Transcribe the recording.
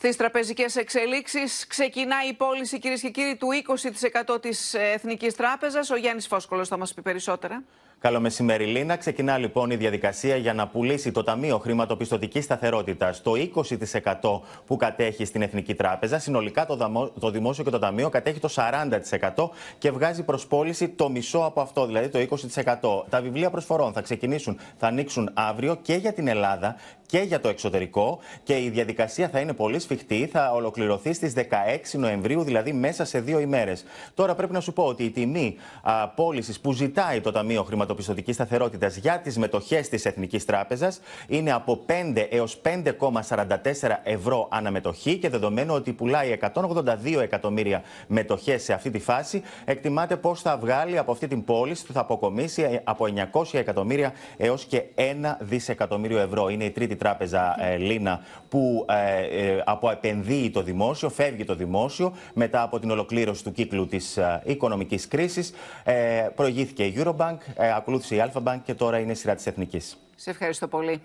Στις τραπεζικές εξελίξεις ξεκινά η πώληση, κυρίες και κύριοι, του 20% της ε, Εθνικής Τράπεζας. Ο Γιάννης Φόσκολο θα μας πει περισσότερα. Καλό μεσημέρι, Λίνα. Ξεκινά λοιπόν η διαδικασία για να πουλήσει το Ταμείο Χρηματοπιστωτικής Σταθερότητας το 20% που κατέχει στην Εθνική Τράπεζα. Συνολικά το, το Δημόσιο και το Ταμείο κατέχει το 40% και βγάζει προς πώληση το μισό από αυτό, δηλαδή το 20%. Τα βιβλία προσφορών θα ξεκινήσουν, θα ανοίξουν αύριο και για την Ελλάδα και για το εξωτερικό και η διαδικασία θα είναι πολύ σφιχτή θα ολοκληρωθεί στις 16 Νοεμβρίου, δηλαδή μέσα σε δύο ημέρες. Τώρα πρέπει να σου πω ότι η τιμή πώλησης που ζητάει το Ταμείο Χρηματοπιστωτικής σταθερότητας για τις μετοχές της Εθνικής Τράπεζας είναι από 5 έω 5,44 ευρώ αναμετοχή και δεδομένου ότι πουλάει 182 εκατομμύρια μετοχές σε αυτή τη φάση, εκτιμάται πώς θα βγάλει από αυτή την πώληση που θα αποκομίσει από 900 εκατομμύρια έως και 1 δισεκατομμύριο ευρώ. Είναι η τρίτη τράπεζα ε, Λίνα που ε, ε από επενδύει το δημόσιο, φεύγει το δημόσιο μετά από την ολοκλήρωση του κύκλου της ε, οικονομικής κρίσης. Ε, προηγήθηκε η Eurobank, ε, ακολούθησε η Alpha Bank και τώρα είναι η σειρά της Εθνικής. Σε ευχαριστώ πολύ.